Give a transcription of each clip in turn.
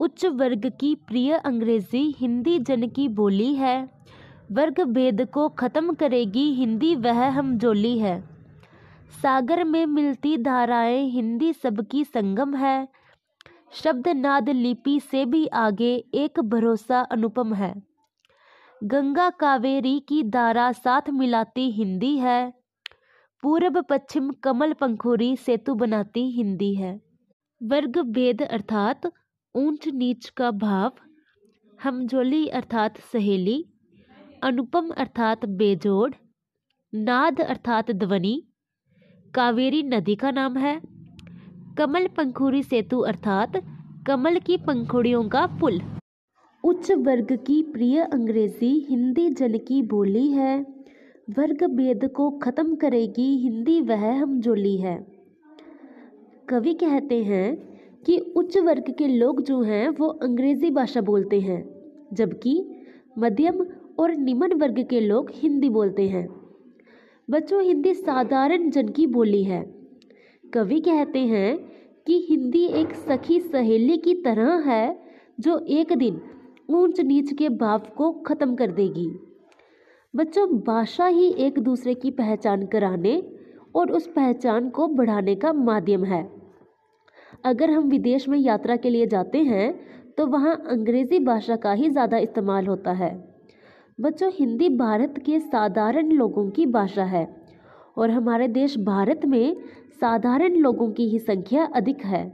उच्च वर्ग की प्रिय अंग्रेजी हिंदी जन की बोली है वर्ग भेद को ख़त्म करेगी हिंदी वह हमजोली है सागर में मिलती धाराएं हिंदी सबकी संगम है शब्द नाद लिपि से भी आगे एक भरोसा अनुपम है गंगा कावेरी की धारा साथ मिलाती हिंदी है पूर्व पश्चिम कमल पंखुरी सेतु बनाती हिंदी है वर्ग भेद अर्थात ऊंच नीच का भाव हमजोली अर्थात सहेली अनुपम अर्थात बेजोड़ नाद अर्थात ध्वनि कावेरी नदी का नाम है कमल पंखुरी सेतु अर्थात कमल की पंखुड़ियों का पुल उच्च वर्ग की प्रिय अंग्रेजी हिंदी जन की बोली है वर्ग भेद को ख़त्म करेगी हिंदी वह हमजोली है कवि कहते हैं कि उच्च वर्ग के लोग जो हैं वो अंग्रेज़ी भाषा बोलते हैं जबकि मध्यम और निम्न वर्ग के लोग हिंदी बोलते हैं बच्चों हिंदी साधारण जन की बोली है कवि कहते हैं कि हिंदी एक सखी सहेली की तरह है जो एक दिन ऊंच नीच के भाव को ख़त्म कर देगी बच्चों भाषा ही एक दूसरे की पहचान कराने और उस पहचान को बढ़ाने का माध्यम है अगर हम विदेश में यात्रा के लिए जाते हैं तो वहाँ अंग्रेज़ी भाषा का ही ज़्यादा इस्तेमाल होता है बच्चों हिंदी भारत के साधारण लोगों की भाषा है और हमारे देश भारत में साधारण लोगों की ही संख्या अधिक है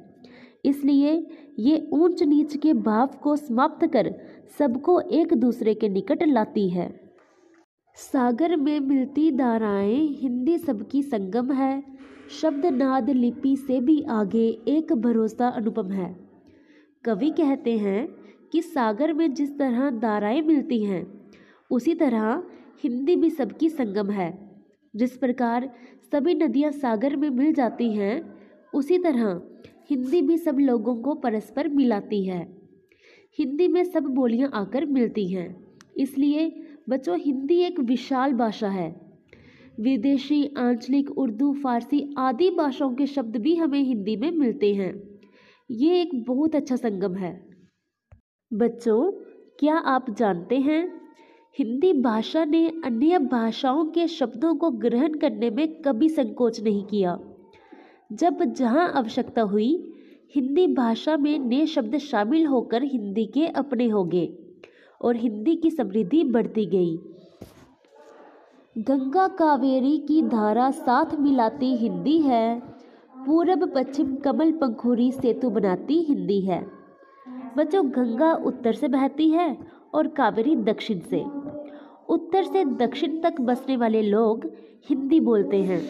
इसलिए ये ऊंच नीच के भाव को समाप्त कर सबको एक दूसरे के निकट लाती है सागर में मिलती धाराएं हिंदी सबकी संगम है शब्दनाद लिपि से भी आगे एक भरोसा अनुपम है कवि कहते हैं कि सागर में जिस तरह दाराएं मिलती हैं उसी तरह हिंदी भी सबकी संगम है जिस प्रकार सभी नदियां सागर में मिल जाती हैं उसी तरह हिंदी भी सब लोगों को परस्पर मिलाती है हिंदी में सब बोलियां आकर मिलती हैं इसलिए बच्चों हिंदी एक विशाल भाषा है विदेशी आंचलिक उर्दू फारसी आदि भाषाओं के शब्द भी हमें हिंदी में मिलते हैं ये एक बहुत अच्छा संगम है बच्चों क्या आप जानते हैं हिंदी भाषा ने अन्य भाषाओं के शब्दों को ग्रहण करने में कभी संकोच नहीं किया जब जहां आवश्यकता हुई हिंदी भाषा में नए शब्द शामिल होकर हिंदी के अपने हो गए और हिंदी की समृद्धि बढ़ती गई गंगा कावेरी की धारा साथ मिलाती हिंदी है पूरब पश्चिम कमल पंखुरी सेतु बनाती हिंदी है बच्चों गंगा उत्तर से बहती है और कावेरी दक्षिण से उत्तर से दक्षिण तक बसने वाले लोग हिंदी बोलते हैं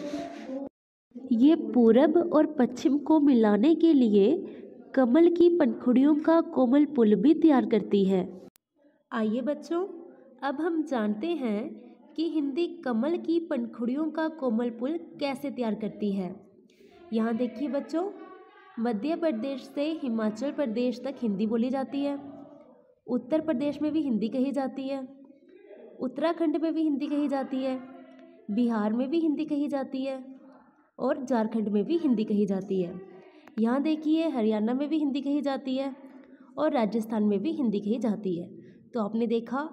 ये पूरब और पश्चिम को मिलाने के लिए कमल की पंखुड़ियों का कोमल पुल भी तैयार करती है आइए बच्चों अब हम जानते हैं कि हिंदी कमल की पंखुड़ियों का कोमल पुल कैसे तैयार करती है यहाँ देखिए बच्चों मध्य प्रदेश से हिमाचल प्रदेश तक हिंदी बोली जाती है उत्तर प्रदेश में भी हिंदी कही जाती है उत्तराखंड में भी हिंदी कही जाती है बिहार में भी हिंदी कही जाती है और झारखंड में भी हिंदी कही जाती है यहाँ देखिए हरियाणा में भी हिंदी कही जाती है और राजस्थान में भी हिंदी कही जाती है तो आपने देखा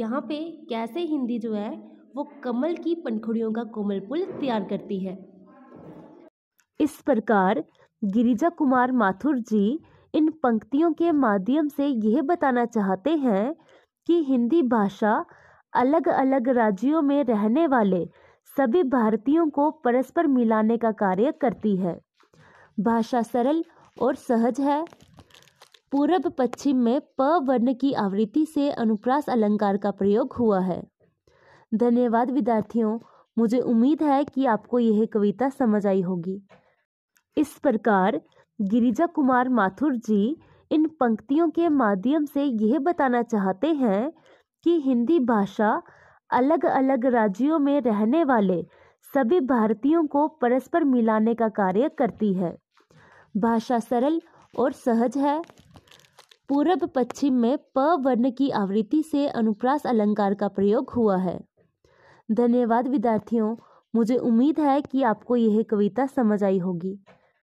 यहाँ पे कैसे हिंदी जो है वो कमल की पंखुड़ियों का कोमल पुल तैयार करती है इस प्रकार गिरिजा कुमार माथुर जी इन पंक्तियों के माध्यम से यह बताना चाहते हैं कि हिंदी भाषा अलग अलग राज्यों में रहने वाले सभी भारतीयों को परस्पर मिलाने का कार्य करती है भाषा सरल और सहज है पूर्व पश्चिम में प वर्ण की आवृत्ति से अनुप्रास अलंकार का प्रयोग हुआ है धन्यवाद विद्यार्थियों मुझे उम्मीद है कि आपको यह कविता समझ आई होगी इस प्रकार गिरिजा कुमार माथुर जी इन पंक्तियों के माध्यम से यह बताना चाहते हैं कि हिंदी भाषा अलग अलग राज्यों में रहने वाले सभी भारतीयों को परस्पर मिलाने का कार्य करती है भाषा सरल और सहज है पूर्व पश्चिम में प वर्ण की आवृत्ति से अनुप्रास अलंकार का प्रयोग हुआ है धन्यवाद विद्यार्थियों मुझे उम्मीद है कि आपको यह कविता समझ आई होगी